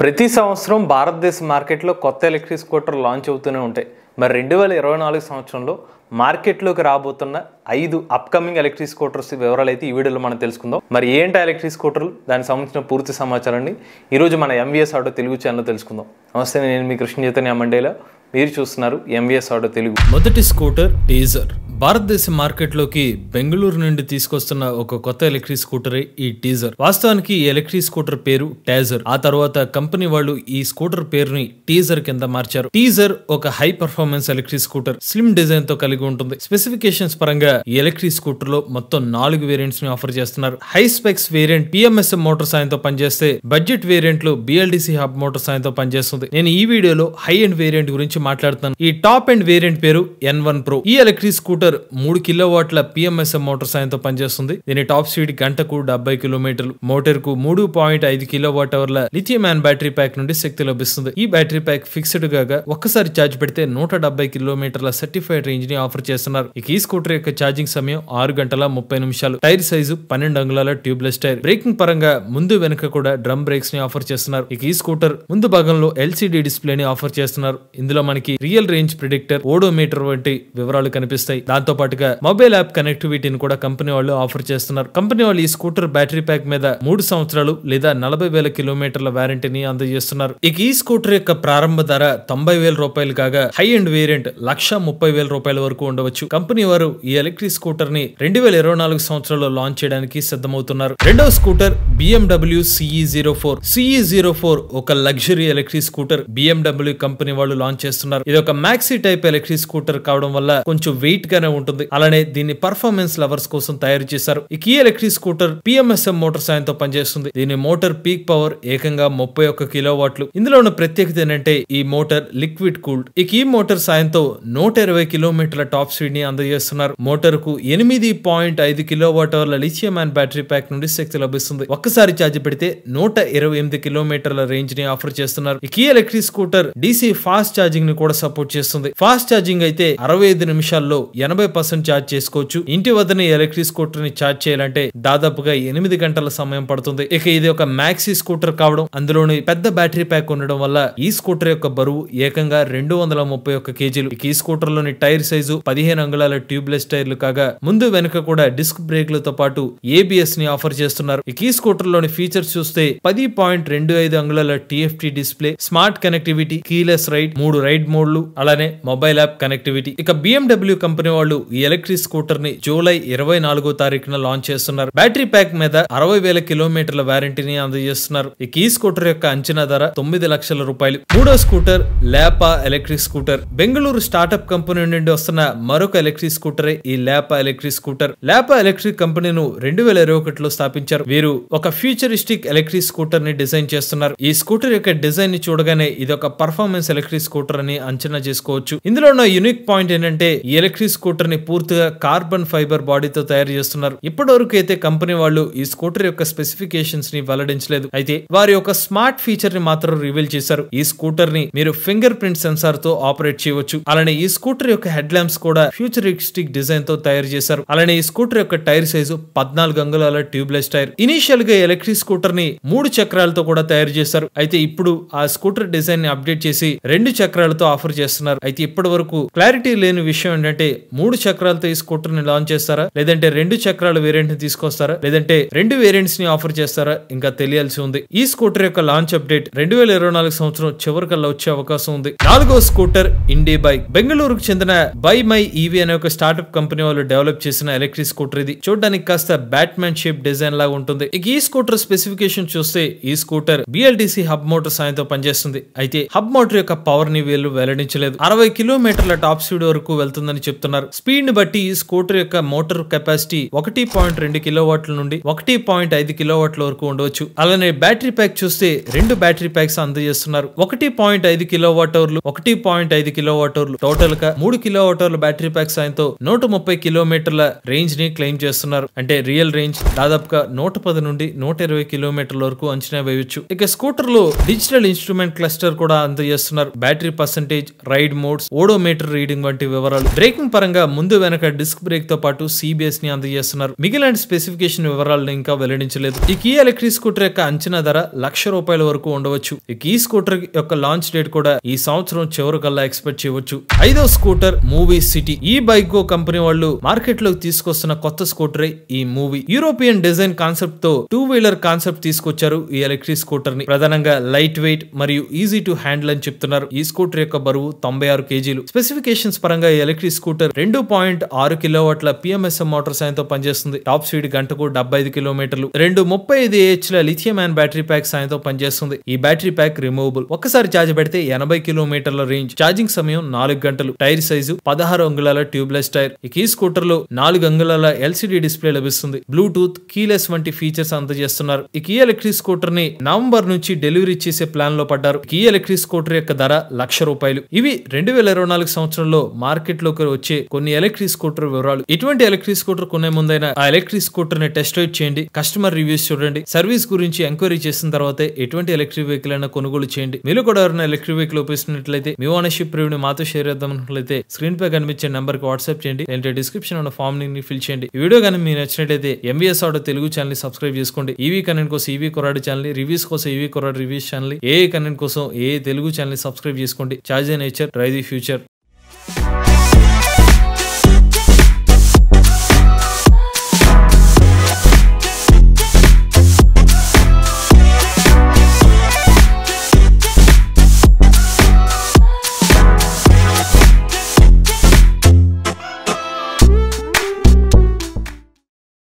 ప్రతి సంవత్సరం భారతదేశ మార్కెట్లో కొత్త ఎలక్ట్రిక్ స్కూటర్ లాంచ్ అవుతూనే ఉంటాయి మరి రెండు వేల ఇరవై నాలుగు సంవత్సరంలో మార్కెట్లోకి రాబోతున్న ఐదు అప్కమింగ్ ఎలక్ట్రిక్ స్కూటర్స్ వివరాలు అయితే ఈ వీడియోలో మనం తెలుసుకుందాం మరి ఏంటి ఎలక్ట్రిక్ స్కూటర్లు దానికి సంబంధించిన పూర్తి సమాచారాన్ని ఈరోజు మన ఎంవీఎస్ ఆటో తెలుగు ఛానల్ తెలుసుకుందాం నమస్తే నేను మీ కృష్ణ చైతన్య మండేలో మీరు చూస్తున్నారు ఎంవిఎస్ ఆటో తెలుగు మొదటి స్కూటర్ టీజర్ భారతదేశ మార్కెట్లోకి బెంగళూరు నుండి తీసుకొస్తున్న ఒక కొత్త ఎలక్ట్రిక్ స్కూటరే ఈ టీజర్ వాస్తవానికి ఈ ఎలక్ట్రిక్ స్కూటర్ పేరు టైజర్ ఆ తర్వాత కంపెనీ వాళ్ళు ఈ స్కూటర్ పేరుని టీజర్ కింద మార్చారు టీజర్ ఒక high performance electric scooter slim design తో కలిగి ఉంటుంది స్పెసిఫికేషన్స్ పరంగా ఈ ఎలక్ట్రిక్ స్కూటర్ లో మొత్తం నాలుగు వేరియంట్స్ ని ఆఫర్ చేస్తున్నారు high specs variant PMS motor సాయంతో పనిచేస్తే బడ్జెట్ వేరియంట్ లో బిఎల్డిసి హబ్ మోటార్ సాయంతో పనిచేస్తుంది నేను ఈ వీడియోలో హై అండ్ వేరియంట్ గురించి గురించి మాట్లాడుతున్నాను ఈ టాప్ అండ్ వేరియంట్ పేరు ఎన్ వన్ ప్రో ఈ ఎలక్ట్రిక్ స్కూటర్ మూడు కిలో వాట్ల పిఎంఎస్ఎం మోటార్ సాయంతో పనిచేస్తుంది దీని టాప్ స్పీడ్ గంటకు డెబ్బై కిలోమీటర్లు మోటార్ కు మూడు పాయింట్ ఐదు కిలో వాట్ అవర్ల లిథియం మ్యాన్ బ్యాటరీ ప్యాక్ నుండి శక్తి లభిస్తుంది ఈ బ్యాటరీ ప్యాక్ ఫిక్స్డ్ గా ఒక్కసారి ఛార్జ్ పెడితే నూట డెబ్బై కిలోమీటర్ల సర్టిఫైడ్ రేంజ్ ని ఆఫర్ చేస్తున్నారు ఇక ఈ స్కూటర్ యొక్క ఛార్జింగ్ సమయం ఆరు గంటల ముప్పై నిమిషాలు టైర్ సైజు పన్నెండు అంగుళాల ట్యూబ్లెస్ టైర్ బ్రేకింగ్ పరంగా ముందు వెనుక కూడా డ్రమ్ బ్రేక్స్ ని ఆఫర్ చేస్తున్నారు ఇక ఈ స్కూటర్ ముందు భాగంలో ఎల్సీడీ డిస్ప్లే ని ఆఫర్ చేస్తున్నారు ఇందులో మనకి రియల్ రేంజ్ ప్రిడిక్టర్ ఓడోమీటర్ వంటి వివరాలు కనిపిస్తాయి దాంతో పాటుగా మొబైల్ యాప్ కనెక్టివిటీని కూడా కంపెనీ వాళ్ళు ఆఫర్ చేస్తున్నారు కంపెనీ వాళ్ళు ఈ స్కూటర్ బ్యాటరీ ప్యాక్ మీద మూడు సంవత్సరాలు లేదా నలభై వేల కిలోమీటర్ల వ్యారంటీని అందజేస్తున్నారు ఇక ఈ స్కూటర్ యొక్క ప్రారంభ ధర తొంభై వేల రూపాయలు కాగా హై అండ్ వేరియంట్ లక్ష ముప్పై వేల రూపాయల వరకు ఉండవచ్చు కంపెనీ వారు ఈ ఎలక్ట్రిక్ స్కూటర్ ని రెండు వేల ఇరవై నాలుగు సంవత్సరాల్లో లాంచ్ చేయడానికి సిద్ధమవుతున్నారు రెండవ scooter BMW CE zero four CE zero four ఒక luxury electric scooter BMW company వాళ్ళు లాంచ్ చేస్తారు చేస్తున్నారు ఇది ఒక మ్యాక్సీ టైప్ ఎలక్ట్రిక్ స్కూటర్ కావడం వల్ల కొంచెం వెయిట్ గానే ఉంటుంది అలానే దీన్ని పర్ఫార్మెన్స్ లవర్స్ కోసం తయారు చేశారు ఈ కీ ఎలక్ట్రిక్ స్కూటర్ పిఎంఎస్ఎం మోటార్ సాయంతో పనిచేస్తుంది దీని మోటార్ పీక్ పవర్ ఏకంగా ముప్పై ఒక్క కిలో వాట్లు ఇందులో ఉన్న ప్రత్యేకత ఏంటంటే ఈ మోటార్ లిక్విడ్ కూల్డ్ ఇక ఈ మోటార్ సాయంతో నూట ఇరవై కిలోమీటర్ల టాప్ స్పీడ్ ని అందజేస్తున్నారు మోటార్ కు ఎనిమిది పాయింట్ ఐదు కిలో వాట్ అవర్ల లిథియం అండ్ బ్యాటరీ ప్యాక్ నుండి శక్తి లభిస్తుంది ఒక్కసారి ఛార్జ్ పెడితే నూట ఇరవై ఎనిమిది కిలోమీటర్ల రేంజ్ ని ఆఫర్ చేస్తున్నారు ఈ electric scooter DC fast charging ని కూడా సపోర్ట్ చేస్తుంది ఫాస్ట్ ఛార్జింగ్ అయితే అరవై ఐదు నిమిషాల్లో ఎనభై పర్సెంట్ ఛార్జ్ చేసుకోవచ్చు ఇంటి వద్దనే ఎలక్ట్రిక్ స్కూటర్ ని ఛార్జ్ చేయాలంటే దాదాపుగా ఎనిమిది గంటల సమయం పడుతుంది ఇక ఇది ఒక మ్యాక్సీ స్కూటర్ కావడం అందులోని పెద్ద బ్యాటరీ ప్యాక్ ఉండడం వల్ల ఈ స్కూటర్ యొక్క బరువు ఏకంగా రెండు వందల ముప్పై ఒక్క కేజీలు ఈ స్కూటర్ లోని టైర్ సైజు పదిహేను అంగుళాల ట్యూబ్లెస్ టైర్లు కాగా ముందు వెనుక కూడా డిస్క్ బ్రేక్లతో పాటు ఏబిఎస్ ని ఆఫర్ చేస్తున్నారు ఈ స్కూటర్ లోని ఫీచర్స్ చూస్తే పది పాయింట్ రెండు ఐదు అంగుళాల TFT display smart connectivity keyless ride మూడు రైట్ రైడ్ మోడ్లు అలానే మొబైల్ యాప్ కనెక్టివిటీ ఇక బిఎండబ్ల్యూ కంపెనీ వాళ్ళు ఈ ఎలక్ట్రిక్ స్కూటర్ ని జూలై ఇరవై నాలుగో తారీఖున లాంచ్ చేస్తున్నారు బ్యాటరీ ప్యాక్ మీద అరవై వేల కిలోమీటర్ల వ్యారంటీని అందజేస్తున్నారు ఇక ఈ స్కూటర్ యొక్క అంచనా ధర తొమ్మిది లక్షల రూపాయలు మూడో స్కూటర్ ల్యాపా electric scooter Bengaluru startup company నుండి వస్తున్న మరొక ఎలక్ట్రిక్ స్కూటరే ఈ ల్యాపా ఎలక్ట్రిక్ స్కూటర్ ల్యాపా ఎలక్ట్రిక్ కంపెనీను రెండు వేల ఇరవై ఒకటిలో స్థాపించారు వీరు ఒక ఫ్యూచరిస్టిక్ ఎలక్ట్రిక్ స్కూటర్ ని డిజైన్ చేస్తున్నారు ఈ స్కూటర్ యొక్క డిజైన్ ని చూడగానే ఇది ఒక పర్ఫార్మెన్స్ ఎలక్ట్రిక్ స్కూటర్ అని అని అంచనా చేసుకోవచ్చు ఇందులో ఉన్న యూనిక్ పాయింట్ ఏంటంటే ఈ ఎలక్ట్రిక్ స్కూటర్ ని పూర్తిగా కార్బన్ ఫైబర్ బాడీతో తయారు చేస్తున్నారు ఇప్పటి వరకు అయితే కంపెనీ వాళ్ళు ఈ స్కూటర్ యొక్క స్పెసిఫికేషన్స్ ని వెల్లడించలేదు అయితే వారి యొక్క స్మార్ట్ ఫీచర్ ని మాత్రం రివీల్ చేశారు ఈ స్కూటర్ ని మీరు ఫింగర్ ప్రింట్ సెన్సార్ తో ఆపరేట్ చేయవచ్చు అలానే ఈ స్కూటర్ యొక్క హెడ్ ల్యాంప్స్ కూడా ఫ్యూచరిస్టిక్ డిజైన్ తో తయారు చేశారు అలానే ఈ స్కూటర్ యొక్క టైర్ సైజు పద్నాలుగు అంగుళాల ట్యూబ్లెస్ టైర్ ఇనిషియల్ గా ఎలక్ట్రిక్ స్కూటర్ ని మూడు చక్రాలతో కూడా తయారు చేశారు అయితే ఇప్పుడు ఆ స్కూటర్ డిజైన్ ని అప్డేట్ చేసి రెండు చక్రాలతో ఆఫర్తో ఆఫర్ చేస్తున్నారు అయితే ఇప్పటి వరకు క్లారిటీ లేని విషయం ఏంటంటే మూడు చక్రాలతో ఈ స్కూటర్ ని లాంచ్ చేస్తారా లేదంటే రెండు చక్రాల వేరియంట్ ని తీసుకొస్తారా లేదంటే రెండు వేరియంట్స్ ని ఆఫర్ చేస్తారా ఇంకా తెలియాల్సి ఉంది ఈ స్కూటర్ యొక్క లాంచ్ అప్డేట్ రెండు వేల ఇరవై నాలుగు సంవత్సరం చివరికల్లా వచ్చే అవకాశం ఉంది నాలుగో స్కూటర్ ఇండి బైక్ బెంగళూరుకు చెందిన బై మై ఈవీ అనే ఒక స్టార్ట్అప్ కంపెనీ వాళ్ళు డెవలప్ చేసిన ఎలక్ట్రిక్ స్కూటర్ ఇది చూడడానికి కాస్త బ్యాట్మెన్ షేప్ డిజైన్ లాగా ఉంటుంది ఇక ఈ స్కూటర్ స్పెసిఫికేషన్ చూస్తే ఈ స్కూటర్ బిఎల్డిసి హబ్ మోటార్ సాయంతో పనిచేస్తుంది అయితే హబ్ మోటార్ యొక్క పవర్ ని వీళ్ళు అధికారులు వెల్లడించలేదు అరవై కిలోమీటర్ల టాప్ స్పీడ్ వరకు వెళ్తుందని చెప్తున్నారు స్పీడ్ ని బట్టి స్కూటర్ యొక్క మోటార్ కెపాసిటీ ఒకటి పాయింట్ రెండు కిలోవాట్ల నుండి ఒకటి పాయింట్ ఐదు కిలోవాట్ల వరకు ఉండవచ్చు అలానే బ్యాటరీ ప్యాక్ చూస్తే రెండు బ్యాటరీ ప్యాక్స్ అందజేస్తున్నారు ఒకటి పాయింట్ ఐదు కిలోవాట్ అవర్లు ఒకటి పాయింట్ ఐదు కిలోవాట్ అవర్లు టోటల్ గా మూడు కిలోవాట్ అవర్ల బ్యాటరీ ప్యాక్ సాయంతో నూట ముప్పై కిలోమీటర్ల రేంజ్ ని క్లెయిమ్ చేస్తున్నారు అంటే రియల్ రేంజ్ దాదాపుగా నూట పది నుండి నూట ఇరవై కిలోమీటర్ల వరకు అంచనా వేయవచ్చు ఇక స్కూటర్ లో డిజిటల్ ఇన్స్ట్రుమెంట్ క్లస్టర్ కూడా అందజేస్తున్నారు battery percentage ride modes odometer reading వంటి వివరాలు బ్రేకింగ్ పరంగా ముందు వెనక డిస్క్ బ్రేక్ తో పాటు సిబిఎస్ ని అందజేస్తున్నారు మిగిలిన స్పెసిఫికేషన్ వివరాలను ఇంకా వెల్లడించలేదు ఈ కీ ఎలక్ట్రిక్ స్కూటర్ యొక్క అంచనా ధర లక్ష రూపాయల వరకు ఉండవచ్చు ఈ కీ స్కూటర్ యొక్క లాంచ్ డేట్ కూడా ఈ సంవత్సరం చివరి కల్లా ఎక్స్పెక్ట్ చేయవచ్చు ఐదో స్కూటర్ మూవీ సిటీ ఈ బైక్ కంపెనీ వాళ్ళు మార్కెట్ లో తీసుకొస్తున్న కొత్త స్కూటరే ఈ మూవీ యూరోపియన్ డిజైన్ కాన్సెప్ట్ తో టూ వీలర్ కాన్సెప్ట్ తీసుకొచ్చారు ఈ ఎలక్ట్రిక్ స్కూటర్ ని ప్రధానంగా లైట్ వెయిట్ మరియు ఈజీ టు హ్యాండిల్ అని చెప్తున్నారు ఈ స్కూటర్ స్కూటర్ యొక్క బరువు తొంభై ఆరు కేజీలు స్పెసిఫికేషన్స్ పరంగా ఈ ఎలక్ట్రిక్ స్కూటర్ రెండు పాయింట్ ఆరు కిలోవాట్ల పిఎంఎస్ఎం మోటార్ సాయంతో పనిచేస్తుంది టాప్ స్పీడ్ గంటకు డెబ్బై ఐదు కిలోమీటర్లు రెండు ముప్పై ఐదు ఏహెచ్ల లిథియం అండ్ బ్యాటరీ ప్యాక్ సాయంతో పనిచేస్తుంది ఈ బ్యాటరీ ప్యాక్ రిమూవబుల్ ఒకసారి ఛార్జ్ పెడితే ఎనభై కిలోమీటర్ల రేంజ్ ఛార్జింగ్ సమయం నాలుగు గంటలు టైర్ సైజు పదహారు అంగుళాల ట్యూబ్లెస్ టైర్ ఇక ఈ స్కూటర్ లో నాలుగు అంగుళాల ఎల్సిడి డిస్ప్లే లభిస్తుంది బ్లూటూత్ కీలెస్ వంటి ఫీచర్స్ అందజేస్తున్నారు ఇక ఈ ఎలక్ట్రిక్ స్కూటర్ ని నవంబర్ నుంచి డెలివరీ చేసే ప్లాన్ లో పడ్డారు ఈ ఎలక్ట్రిక్ స్కూటర్ యొక్క ధర లక్ష రూపాయలు ఇవి రెండు వేల ఇరవై నాలుగు సంవత్సరంలో మార్కెట్లోకి వచ్చే కొన్ని ఎలక్ట్రిక్ స్కూటర్ వివరాలు ఇటువంటి ఎలక్ట్రిక్ స్కూటర్ కొనే ముందైనా ఆ ఎలక్ట్రిక్ స్కూటర్ ని టెస్ట్ రైడ్ చేయండి కస్టమర్ రివ్యూస్ చూడండి సర్వీస్ గురించి ఎంక్వైరీ చేసిన తర్వాత ఎటువంటి ఎలక్ట్రిక్ వెహికల్ అయినా కొనుగోలు చేయండి మీరు కూడా ఎవరైనా ఎలక్ట్రిక్ వెహికల్ ఉపయోగిస్తున్నట్లయితే మీ ఓనర్షిప్ రివ్యూని మాతో షేర్ చేద్దామనుకున్నట్లయితే స్క్రీన్ పై కనిపించే నెంబర్ కి వాట్సాప్ చేయండి లేదంటే డిస్క్రిప్షన్ ఉన్న ఫామ్ ని ఫిల్ చేయండి ఈ వీడియో కానీ మీరు నచ్చినట్లయితే ఎంబీఎస్ ఆటో తెలుగు ఛానల్ ని సబ్స్క్రైబ్ చేసుకోండి ఈవీ కనెంట్ కోసం ఈవీ కొరాడు ఛానల్ రివ్యూస్ కోసం ఈవీ కొరాడు రివ్యూస్ ఛానల్ ఏ కనెంట్ కోసం ఏ తెలుగు ఛానల్ సబ్స్క్రైబ్ చేసుకోండి charge the nature try the future